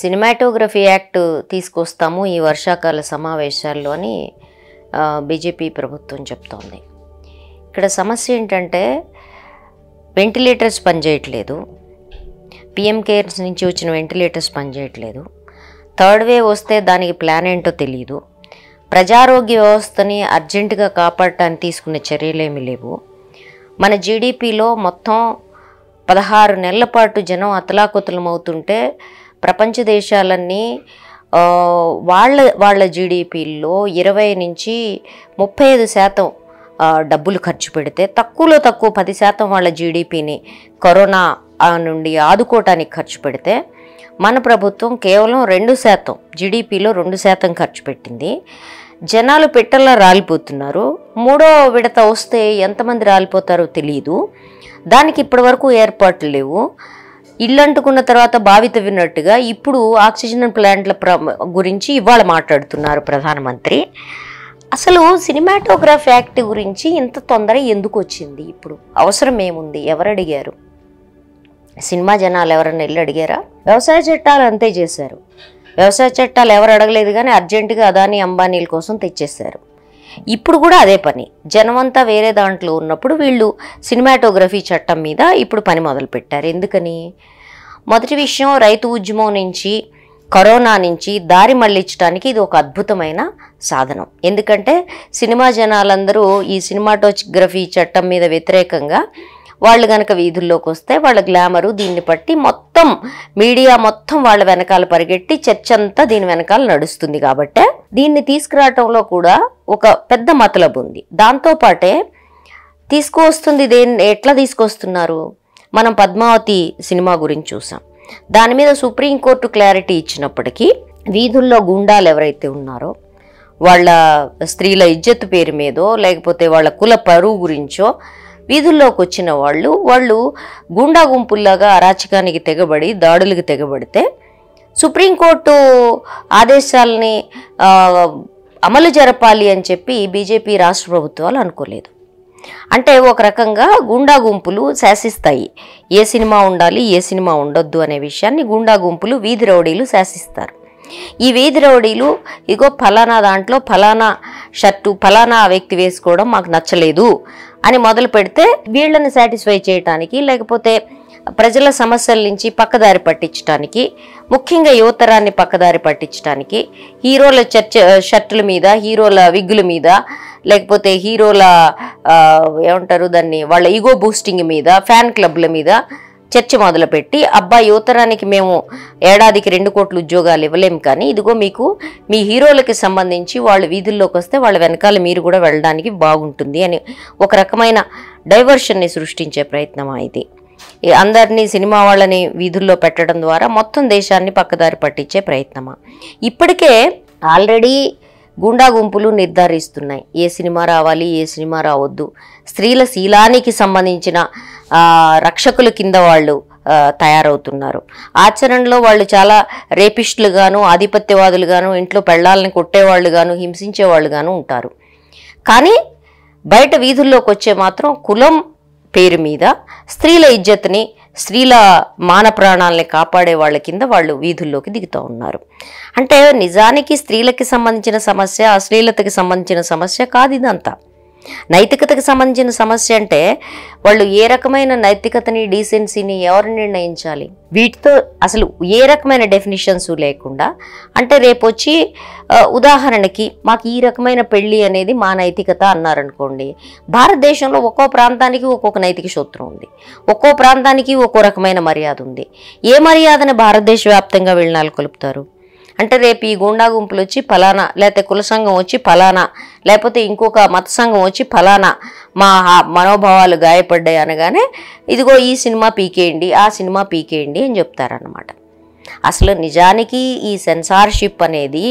cinematography act తీసుకొస్తాము ఈ వర్షాకాల సమావేశాల్లో అని బీజేపీ ప్రభుత్వం చెప్తోంది ఇక్కడ సమస్య ఏంటంటే వెంటిలేటర్స్ పనిచేయట్లేదు పిఎం కేర్స్ నుంచి వచ్చిన వెంటిలేటర్స్ పనిచేయట్లేదు థర్డ్ వేవ్ వస్తే దానికి ప్లాన్ ఏంటో తెలియదు ప్రజారోగ్య వ్యవస్థని అర్జెంటుగా కాపాడటానికి తీసుకునే చర్యలేమీ లేవు మన జీడిపిలో మొత్తం పదహారు నెలల పాటు జనం అతలాకుతలం అవుతుంటే ప్రపంచ దేశాలన్నీ వాళ్ళ వాళ్ళ జీడిపిల్లో ఇరవై నుంచి ముప్పై ఐదు శాతం డబ్బులు ఖర్చు పెడితే తక్కువలో తక్కువ పది శాతం వాళ్ళ జీడిపిని కరోనా నుండి ఆదుకోవటానికి ఖర్చు పెడితే మన ప్రభుత్వం కేవలం రెండు శాతం జీడిపిలో రెండు శాతం ఖర్చు పెట్టింది జనాలు పెట్టల్లా రాలిపోతున్నారు మూడో విడత వస్తే ఎంతమంది రాలిపోతారో తెలియదు దానికి ఇప్పటివరకు ఏర్పాట్లు లేవు ఇల్లు అంటుకున్న తర్వాత బావిత విన్నట్టుగా ఇప్పుడు ఆక్సిజన్ ప్లాంట్ల గురించి ఇవాళ మాట్లాడుతున్నారు ప్రధానమంత్రి అసలు సినిమాటోగ్రాఫ్ యాక్ట్ గురించి ఇంత తొందర ఎందుకు వచ్చింది ఇప్పుడు అవసరం ఏముంది ఎవరు అడిగారు సినిమా జనాలు ఎవరైనా వెళ్ళి అడిగారా వ్యవసాయ చట్టాలు అంతే చేశారు వ్యవసాయ చట్టాలు ఎవరు అడగలేదు కానీ అర్జెంటుగా అదాని అంబానీల కోసం తెచ్చేశారు ఇప్పుడు కూడా అదే పని జనమంతా వేరే దాంట్లో ఉన్నప్పుడు వీళ్ళు సినిమాటోగ్రఫీ చట్టం మీద ఇప్పుడు పని మొదలుపెట్టారు ఎందుకని మొదటి విషయం రైతు ఉద్యమం నుంచి కరోనా నుంచి దారి మళ్ళించడానికి ఇది ఒక అద్భుతమైన సాధనం ఎందుకంటే సినిమా జనాలందరూ ఈ సినిమాటోగ్రఫీ చట్టం మీద వ్యతిరేకంగా వాళ్ళు కనుక వీధుల్లోకి వస్తే వాళ్ళ గ్లామరు దీన్ని బట్టి మొత్తం మీడియా మొత్తం వాళ్ళ వెనకాల పరిగెట్టి చర్చ అంతా దీని వెనకాల నడుస్తుంది కాబట్టే దీన్ని తీసుకురావటంలో కూడా ఒక పెద్ద మతలబు ఉంది దాంతోపాటే తీసుకువస్తుంది దేన్ని ఎట్లా తీసుకొస్తున్నారు మనం పద్మావతి సినిమా గురించి చూసాం దాని మీద సుప్రీంకోర్టు క్లారిటీ ఇచ్చినప్పటికీ వీధుల్లో గుండాలు ఎవరైతే ఉన్నారో వాళ్ళ స్త్రీల ఇజ్జత్తు పేరు మీదో లేకపోతే వాళ్ళ కుల పరువు గురించో వీధుల్లోకి వచ్చిన వాళ్ళు వాళ్ళు గుండా గుంపుల్లాగా అరాచకానికి తెగబడి దాడులకు తెగబడితే సుప్రీంకోర్టు ఆదేశాలని అమలు జరపాలి అని చెప్పి బీజేపీ రాష్ట్ర ప్రభుత్వాలు అనుకోలేదు అంటే ఒక రకంగా గుండా గుంపులు శాసిస్తాయి ఏ సినిమా ఉండాలి ఏ సినిమా ఉండొద్దు అనే విషయాన్ని గుండా గుంపులు వీధి రౌడీలు శాసిస్తారు ఈ వీధి రౌడీలు ఇగో ఫలానా దాంట్లో ఫలానా షర్టు ఫలానా వ్యక్తి వేసుకోవడం మాకు నచ్చలేదు అని మొదలు పెడితే వీళ్ళని సాటిస్ఫై చేయటానికి లేకపోతే ప్రజల సమస్యల నుంచి పక్కదారి పట్టించడానికి ముఖ్యంగా యువతరాన్ని పక్కదారి పట్టించడానికి హీరోల చర్చ షర్టుల మీద హీరోల విగ్గుల మీద లేకపోతే హీరోల ఏమంటారు దాన్ని వాళ్ళ ఈగో బూస్టింగ్ మీద ఫ్యాన్ క్లబ్ల మీద చర్చ మొదలుపెట్టి అబ్బా యువతరానికి మేము ఏడాదికి రెండు కోట్ల ఉద్యోగాలు ఇవ్వలేము కానీ ఇదిగో మీకు మీ హీరోలకి సంబంధించి వాళ్ళు వీధుల్లోకి వస్తే వాళ్ళ వెనకాల మీరు కూడా వెళ్ళడానికి బాగుంటుంది అని ఒక రకమైన డైవర్షన్ని సృష్టించే ప్రయత్నం ఇది అందరినీ సినిమా వాళ్ళని వీధుల్లో పెట్టడం ద్వారా మొత్తం దేశాన్ని పక్కదారి పట్టించే ప్రయత్నమా ఇప్పటికే ఆల్రెడీ గుండా గుంపులు నిర్ధారిస్తున్నాయి ఏ సినిమా రావాలి ఏ సినిమా రావద్దు స్త్రీల శీలానికి సంబంధించిన రక్షకుల కింద వాళ్ళు తయారవుతున్నారు ఆచరణలో వాళ్ళు చాలా రేపిస్టులుగాను ఆధిపత్యవాదులుగాను ఇంట్లో పెళ్ళాలని కొట్టేవాళ్ళుగాను హింసించేవాళ్ళుగాను ఉంటారు కానీ బయట వీధుల్లోకి వచ్చే మాత్రం కులం పేరు మీద స్త్రీల ఇజ్జత్ని స్త్రీల మాన ప్రాణాలని కాపాడే వాళ్ళ కింద వాళ్ళు వీధుల్లోకి దిగుతూ ఉన్నారు అంటే నిజానికి స్త్రీలకి సంబంధించిన సమస్య అశ్లీలతకి సంబంధించిన సమస్య కాదు ఇదంతా నైతికతకు సంబంధించిన సమస్య అంటే వాళ్ళు ఏ రకమైన నైతికతని డీసెన్సీని ఎవరు నిర్ణయించాలి వీటితో అసలు ఏ రకమైన డెఫినేషన్స్ లేకుండా అంటే రేపు వచ్చి ఉదాహరణకి మాకు ఈ రకమైన పెళ్ళి అనేది మా నైతికత అన్నారనుకోండి భారతదేశంలో ఒక్కో ప్రాంతానికి ఒక్కొక్క నైతిక సూత్రం ఉంది ఒక్కో ప్రాంతానికి ఒక్కో రకమైన మర్యాద ఉంది ఏ మర్యాదని భారతదేశ వ్యాప్తంగా వీళ్ళనాలు కలుపుతారు అంటే రేపు ఈ గుండా గుంపులు వచ్చి ఫలానా లేకపోతే కుల సంఘం వచ్చి ఫలానా లేకపోతే ఇంకొక మత సంఘం వచ్చి ఫలానా మా మనోభావాలు గాయపడ్డాయి అనగానే ఇదిగో ఈ సినిమా పీకేయండి ఆ సినిమా పీకేయండి అని చెప్తారనమాట అసలు నిజానికి ఈ సెన్సార్షిప్ అనేది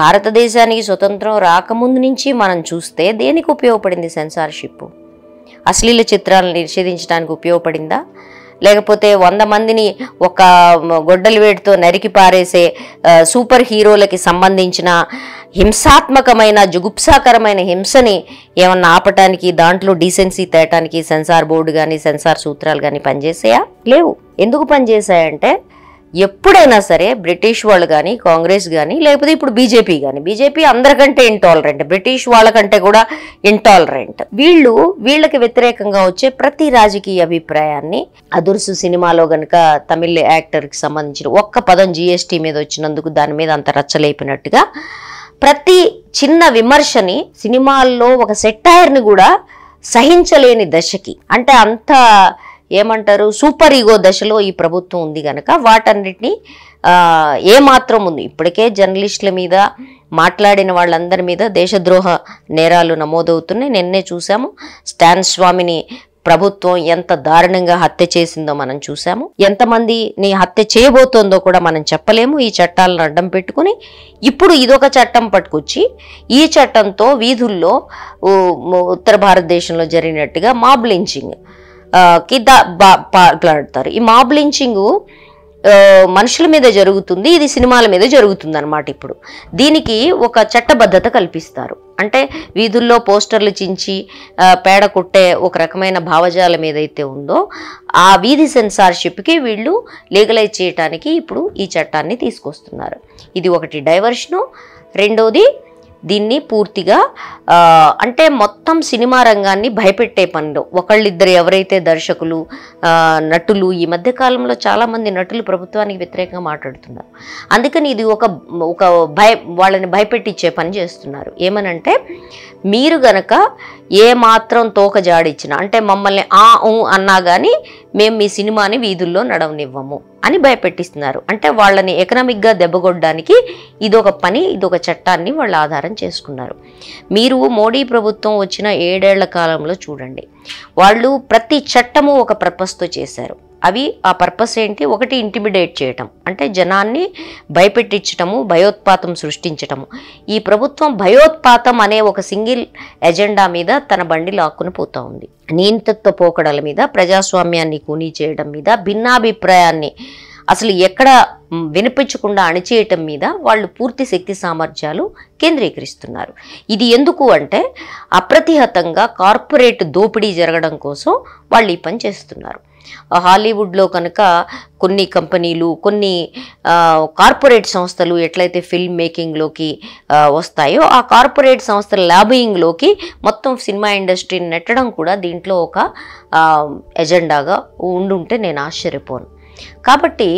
భారతదేశానికి స్వతంత్రం రాకముందు నుంచి మనం చూస్తే దేనికి ఉపయోగపడింది సెన్సార్షిప్ అశ్లీల చిత్రాలను నిషేధించడానికి ఉపయోగపడిందా లేకపోతే వంద మందిని ఒక గొడ్డలి వేడితో నరికి పారేసే సూపర్ హీరోలకి సంబంధించిన హింసాత్మకమైన జుగుప్సాకరమైన హింసని ఏమన్నా ఆపటానికి దాంట్లో డీసెన్సీ తేటానికి సెన్సార్ బోర్డు కానీ సెన్సార్ సూత్రాలు కానీ పనిచేసాయా లేవు ఎందుకు పనిచేశాయంటే ఎప్పుడైనా సరే బ్రిటిష్ వాళ్ళు కానీ కాంగ్రెస్ కానీ లేకపోతే ఇప్పుడు బీజేపీ కానీ బీజేపీ అందరికంటే ఇంటాలరెంట్ బ్రిటిష్ వాళ్ళకంటే కూడా ఇంటాలరెంట్ వీళ్ళు వీళ్ళకి వ్యతిరేకంగా వచ్చే ప్రతి రాజకీయ అభిప్రాయాన్ని అదుర్సు సినిమాలో గనక తమిళ యాక్టర్కి సంబంధించిన ఒక్క పదం జిఎస్టీ మీద వచ్చినందుకు దాని మీద అంత రచ్చలేపినట్టుగా ప్రతి చిన్న విమర్శని సినిమాల్లో ఒక సెట్టైర్ని కూడా సహించలేని దశకి అంటే అంత ఏమంటారు సూపర్ ఈగో దశలో ఈ ప్రభుత్వం ఉంది కనుక వాటన్నిటినీ ఏమాత్రం ఉంది ఇప్పటికే జర్నలిస్టుల మీద మాట్లాడిన వాళ్ళందరి మీద దేశద్రోహ నేరాలు నమోదవుతున్నాయి నిన్నే చూసాము స్టాన్ స్వామిని ప్రభుత్వం ఎంత దారుణంగా హత్య చేసిందో మనం చూసాము నీ హత్య చేయబోతోందో కూడా మనం చెప్పలేము ఈ చట్టాలను అడ్డం పెట్టుకుని ఇప్పుడు ఇదొక చట్టం పట్టుకొచ్చి ఈ చట్టంతో వీధుల్లో ఉత్తర భారతదేశంలో జరిగినట్టుగా మాబ్ లించింగ్ కింద పాల్పడతారు ఈ మాబ్ లించింగ్ మనుషుల మీద జరుగుతుంది ఇది సినిమాల మీద జరుగుతుంది అనమాట ఇప్పుడు దీనికి ఒక చట్టబద్ధత కల్పిస్తారు అంటే వీధుల్లో పోస్టర్లు చించి పేడ కొట్టే ఒక రకమైన భావజాలం అయితే ఉందో ఆ వీధి సెన్సార్షిప్కి వీళ్ళు లీగలైజ్ చేయటానికి ఇప్పుడు ఈ చట్టాన్ని తీసుకొస్తున్నారు ఇది ఒకటి డైవర్షను రెండోది దీన్ని పూర్తిగా అంటే మొత్తం సినిమా రంగాన్ని భయపెట్టే పనిలో ఒకళ్ళిద్దరు ఎవరైతే దర్శకులు నటులు ఈ మధ్య కాలంలో చాలామంది నటులు ప్రభుత్వానికి వ్యతిరేకంగా మాట్లాడుతున్నారు అందుకని ఇది ఒక ఒక భయ వాళ్ళని భయపెట్టించే పని చేస్తున్నారు ఏమనంటే మీరు గనక ఏ మాత్రం తోక జాడిచ్చిన అంటే మమ్మల్ని ఆ అన్నా కానీ మేము మీ సినిమాని వీధుల్లో నడవనివ్వము అని భయపెట్టిస్తున్నారు అంటే వాళ్ళని ఎకనామిక్గా దెబ్బగొట్టడానికి ఇదొక పని ఇదొక చట్టాన్ని వాళ్ళు ఆధారం చేసుకున్నారు మీరు మోడీ ప్రభుత్వం వచ్చిన ఏడేళ్ల కాలంలో చూడండి వాళ్ళు ప్రతి చట్టము ఒక పర్పస్తో చేశారు అవి ఆ పర్పస్ ఏంటి ఒకటి ఇంటిమిడేట్ చేయటం అంటే జనాన్ని భయపెట్టించటము భయోత్పాతం సృష్టించటము ఈ ప్రభుత్వం భయోత్పాతం అనే ఒక సింగిల్ ఎజెండా మీద తన బండి లాక్కుని పోతూ ఉంది నియంతత్వ పోకడల మీద ప్రజాస్వామ్యాన్ని కూనీ చేయడం మీద భిన్నాభిప్రాయాన్ని అసలు ఎక్కడ వినిపించకుండా అణిచేయటం మీద వాళ్ళు పూర్తి శక్తి సామర్థ్యాలు కేంద్రీకరిస్తున్నారు ఇది ఎందుకు అంటే అప్రతిహతంగా కార్పొరేట్ దోపిడీ జరగడం కోసం వాళ్ళు ఈ పని చేస్తున్నారు హాలీవుడ్లో కనుక కొన్ని కంపెనీలు కొన్ని కార్పొరేట్ సంస్థలు ఎట్లయితే ఫిల్మ్ మేకింగ్లోకి వస్తాయో ఆ కార్పొరేట్ సంస్థల లాబియింగ్లోకి మొత్తం సినిమా ఇండస్ట్రీని నెట్టడం కూడా దీంట్లో ఒక ఎజెండాగా ఉండుంటే నేను ఆశ్చర్యపోను కాబట్టి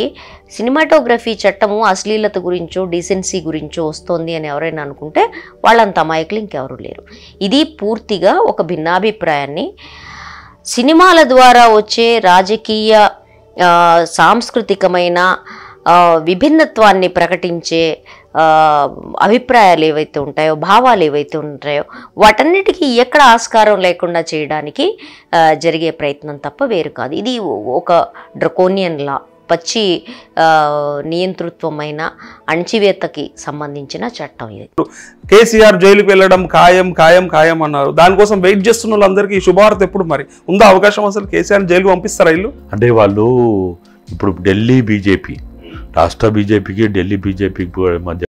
సినిమాటోగ్రఫీ చట్టము అశ్లీలత గురించో డీసెన్సీ గురించో వస్తోంది అని ఎవరైనా అనుకుంటే వాళ్ళంత అమాయకులు ఇంకెవరూ లేరు ఇది పూర్తిగా ఒక భిన్నాభిప్రాయాన్ని సినిమాల ద్వారా వచ్చే రాజకీయ సాంస్కృతికమైన విభిన్నత్వాన్ని ప్రకటించే అభిప్రాయాలు ఏవైతే ఉంటాయో భావాలు ఏవైతే ఉంటాయో వాటన్నిటికీ ఎక్కడ ఆస్కారం లేకుండా చేయడానికి జరిగే ప్రయత్నం తప్ప వేరు కాదు ఇది ఒక డ్రకోనియన్ లా పచ్చి నియంతృత్వమైన అణచివేతకి సంబంధించిన చట్టం ఇది కేసీఆర్ జైలుకి వెళ్ళడం ఖాయం ఖాయం ఖాయం అన్నారు దానికోసం వెయిట్ చేస్తున్న వాళ్ళందరికీ శుభవార్త ఎప్పుడు మరి ఉందా అవకాశం అసలు కేసీఆర్ జైలు పంపిస్తారా ఇల్లు అంటే వాళ్ళు ఇప్పుడు ఢిల్లీ బీజేపీ రాష్ట్ర బీజేపీకి ఢిల్లీ బీజేపీకి మధ్య